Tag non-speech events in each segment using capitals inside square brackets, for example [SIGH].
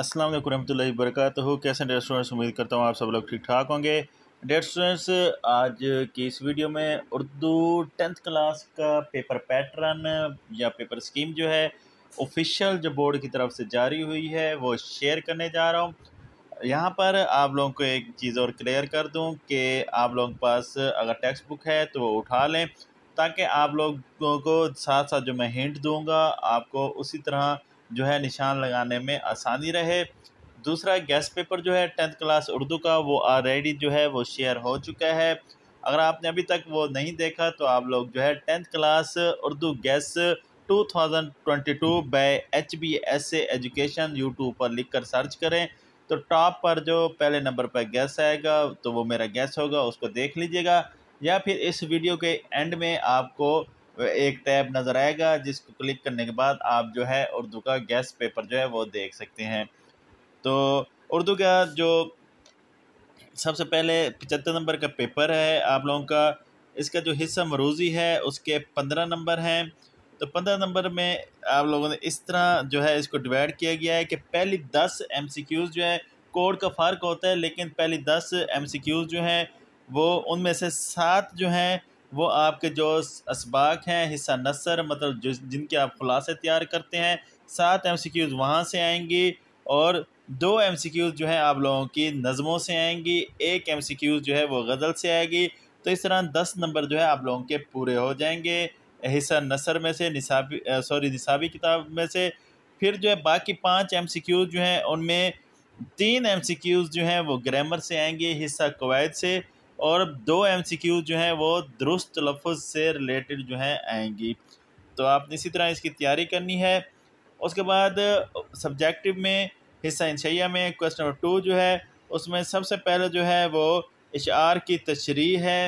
असल वालेकुम रहमतुल्लाहि हो कैसे डेयर स्टूडेंट्स उम्मीद करता हूँ आप सब लोग ठीक ठाक होंगे डेयर स्टूडेंट्स आज की इस वीडियो में उर्दू टेंथ क्लास का पेपर पैटर्न या पेपर स्कीम जो है ऑफिशियल जो बोर्ड की तरफ से जारी हुई है वो शेयर करने जा रहा हूँ यहाँ पर आप लोगों को एक चीज़ और क्लियर कर दूँ कि आप लोगों के पास अगर टेक्स्ट बुक है तो वो उठा लें ताकि आप लोगों को साथ साथ जो मैं हिंट दूँगा आपको उसी तरह जो है निशान लगाने में आसानी रहे दूसरा गेस्ट पेपर जो है टेंथ क्लास उर्दू का वो ऑलरेडी जो है वो शेयर हो चुका है अगर आपने अभी तक वो नहीं देखा तो आप लोग जो है tenth class Urdu guess 2022 by H B S education YouTube पर लिख कर सर्च करें तो टॉप पर जो पहले नंबर पर गैस आएगा तो वो मेरा गैस होगा उसको देख लीजिएगा या फिर इस वीडियो के एंड में आपको एक टैब नज़र आएगा जिसको क्लिक करने के बाद आप जो है उर्दू का गैस पेपर जो है वो देख सकते हैं तो उर्दू का जो सबसे पहले पचहत्तर नंबर का पेपर है आप लोगों का इसका जो हिस्सा मरूजी है उसके पंद्रह नंबर हैं तो पंद्रह नंबर में आप लोगों ने इस तरह जो है इसको डिवाइड किया गया है कि पहली दस एम सी क्यूज़ जो है कोड का फ़र्क होता है लेकिन पहली दस एम सी क्यूज़ जो हैं वो उनमें से सात जो हैं वो आपके जो इसबाक हैं हिस्सा नसर मतलब जो जिनके आप खुलासे तैयार करते हैं सात एम सी क्यूज़ वहाँ से आएंगी और दो एम सी क्यूज़ जो है आप लोगों की नज़मों से आएंगी एक एम सी क्यूज़ जो है वो गज़ल से आएगी तो इस तरह दस नंबर जो है आप लोगों के पूरे हो जाएंगे हिस्सा नसर में से निसाबी सॉरी निसाबी किताब में से फिर जो है बाकी पाँच एम सी क्यूज़ जो हैं उनमें तीन एम सी क्यूज़ जो हैं वो ग्रामर से आएंगे हिस्सा कवायद से और दो एम जो हैं वो दुरुस्त लफ्ज़ से रिलेटेड जो हैं आएंगी तो आपने इसी तरह इसकी तैयारी करनी है उसके बाद सब्जेक्टिव में हिस्सा इनशैया में क्वेश्चन नंबर टू जो है उसमें सबसे पहले जो है वो इशार की तशरी है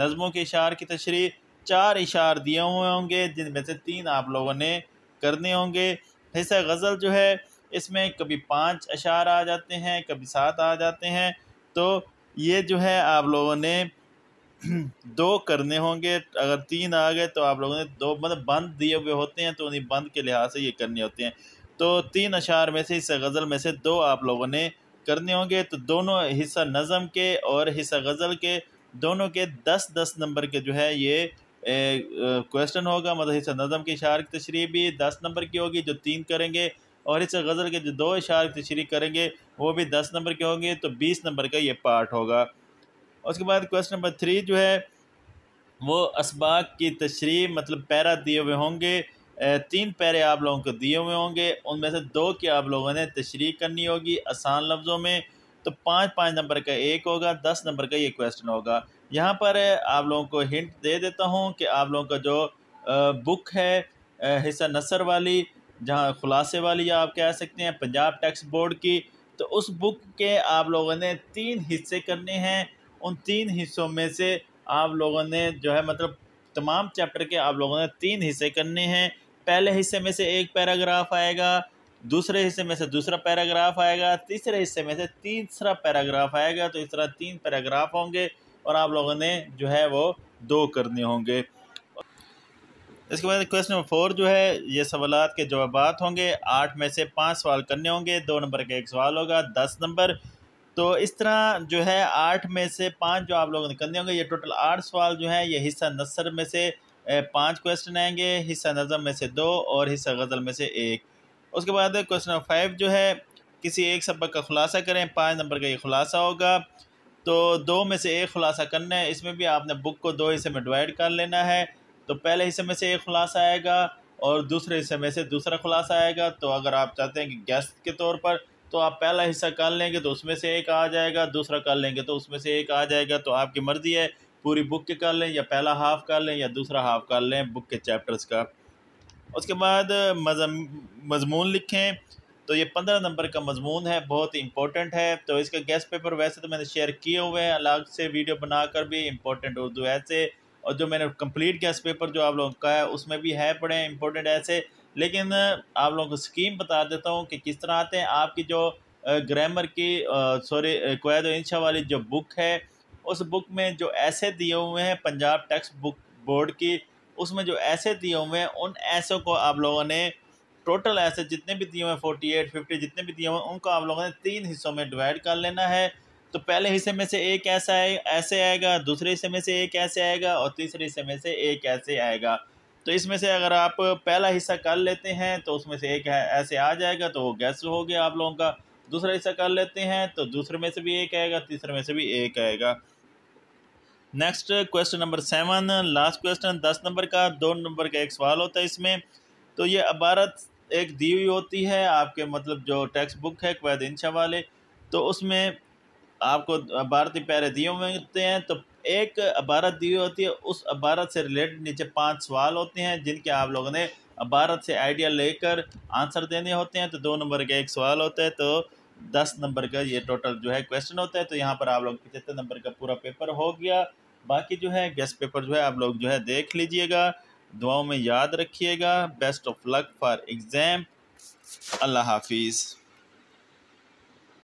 नज़मों के इशार की तशरी चार इशार दिए हुए होंगे जिनमें से तीन आप लोगों ने करने होंगे हिस्सा गज़ल जो है इसमें कभी पाँच अशार आ जाते हैं कभी सात आ जाते हैं तो ये जो है आप लोगों ने [CLEARS THROAT] दो करने होंगे अगर तीन आ गए तो आप लोगों ने दो मतलब बंद दिए हुए होते हैं तो उन्हीं बंद के लिहाज से ये करने होते हैं तो तीन अशार में से हिस्सा गज़ल में से दो आप लोगों ने करने होंगे तो दोनों हिस्सा नज़म के और हिस्सा गज़ल के दोनों के दस दस नंबर के जो है ये क्वेश्चन होगा मतलब हिस्सा नज़म के इशार की तशरी भी दस नंबर की होगी जो तीन करेंगे और इस गज़ल के जो दो इशार तशरी करेंगे वो भी दस नंबर के होंगे तो बीस नंबर का ये पार्ट होगा उसके बाद क्वेश्चन नंबर थ्री जो है वो इसबाक की तशरी मतलब पैरा दिए हुए होंगे तीन पैरे आप लोगों को दिए हुए होंगे उनमें से दो की आप लोगों ने तशरी करनी होगी आसान लफ्ज़ों में तो पाँच पाँच नंबर का एक होगा दस नंबर का ये क्वेश्चन होगा यहाँ पर आप लोगों को हिंट दे देता हूँ कि आप लोगों का जो बुक है हिस्सा नसर वाली जहाँ खुलासे वाली आप कह सकते हैं पंजाब टैक्स बोर्ड की तो उस बुक के आप लोगों ने तीन हिस्से करने हैं उन तीन हिस्सों में से आप लोगों ने जो है मतलब तमाम चैप्टर के आप लोगों ने तीन हिस्से करने हैं पहले हिस्से में से एक पैराग्राफ आएगा दूसरे हिस्से में से दूसरा पैराग्राफ आएगा तीसरे हिस्से में से तीसरा पैराग्राफ आएगा तो इस तरह तीन पैराग्राफ होंगे और आप लोगों ने जो है वो दो करने होंगे इसके बाद क्वेश्चन नंबर फोर जो है ये सवाल के जवाब होंगे आठ में से पाँच सवाल करने होंगे दो नंबर का एक सवाल होगा दस नंबर तो इस तरह जो है आठ में से पाँच जो आप लोगों ने करने होंगे ये टोटल आठ सवाल जो है ये हिस्सा नसर में से पाँच क्वेश्चन आएंगे हिस्सा नज़म में से दो और हिस्सा गज़ल में से एक उसके बाद क्वेश्चन नंबर फाइव जो है किसी एक सबक का खुलासा करें पाँच नंबर का ये खुलासा होगा तो दो में से एक खुलासा करना है इसमें भी आपने बुक को दो हिस्से में डिवाइड कर लेना है तो पहले हिस्से में से एक खुलासा आएगा और दूसरे हिस्से में से दूसरा खुलासा आएगा तो अगर आप चाहते हैं कि गेस्ट के तौर पर तो आप पहला हिस्सा कर लेंगे तो उसमें से एक आ जाएगा दूसरा कर लेंगे तो उसमें से एक आ जाएगा तो आपकी मर्ज़ी है पूरी बुक के कर लें या पहला हाफ़ कर लें या दूसरा हाफ़ कर लें बुक के चैप्टर्स का उसके बाद मजमून लिखें तो ये पंद्रह नंबर का मजमून है बहुत ही इंपॉर्टेंट है तो इसका गेस्ट पेपर वैसे तो मैंने शेयर किए हुए हैं अलग से वीडियो बनाकर भी इम्पोर्टेंट उर्दू ऐसे और जो मैंने कंप्लीट किया पेपर जो आप लोगों का है उसमें भी है पढ़े इंपॉर्टेंट ऐसे लेकिन आप लोगों को स्कीम बता देता हूँ कि किस तरह आते हैं आपकी जो ग्रामर की सॉरी कोद इंशा वाली जो बुक है उस बुक में जो ऐसे दिए हुए हैं पंजाब टेक्स्ट बुक बोर्ड की उसमें जो ऐसे दिए हुए हैं उन ऐसों को आप लोगों ने टोटल ऐसे जितने भी दिए हुए हैं फोर्टी एट फिफ्टी जितने भी दिए हुए हैं उनको आप लोगों ने तीन हिस्सों में डिवाइड कर लेना है तो पहले हिस्से में से एक ऐसा आए ऐसे आएगा दूसरे हिस्से में से एक ऐसे आएगा और तीसरे हिस्से में से एक ऐसे आएगा तो इसमें से अगर आप पहला हिस्सा कर लेते हैं तो उसमें से एक ऐसे आ जाएगा तो वो गैस हो गया आप लोगों का दूसरा हिस्सा कर लेते हैं तो दूसरे में से भी एक आएगा तीसरे में से भी एक आएगा next question number seven last question दस नंबर का दो नंबर का एक सवाल होता है इसमें तो ये अबारत एक दी हुई होती है आपके मतलब जो टेक्स्ट बुक है क्वैद इंशा वाले तो उसमें आपको अबारती प्यारे दिए हुए होते हैं तो एक अबारत दी होती है उस अबारत से रिलेटेड नीचे पांच सवाल होते हैं जिनके आप लोगों ने अबारत से आइडिया लेकर आंसर देने होते हैं तो दो नंबर का एक सवाल होता है तो दस नंबर का ये टोटल जो है क्वेश्चन होता है तो यहाँ पर आप लोग पचहत्तर नंबर का पूरा पेपर हो गया बाकी जो है गेस्ट पेपर जो है आप लोग जो है देख लीजिएगा दुआओं में याद रखिएगा best of luck for exam अल्लाह हाफिज़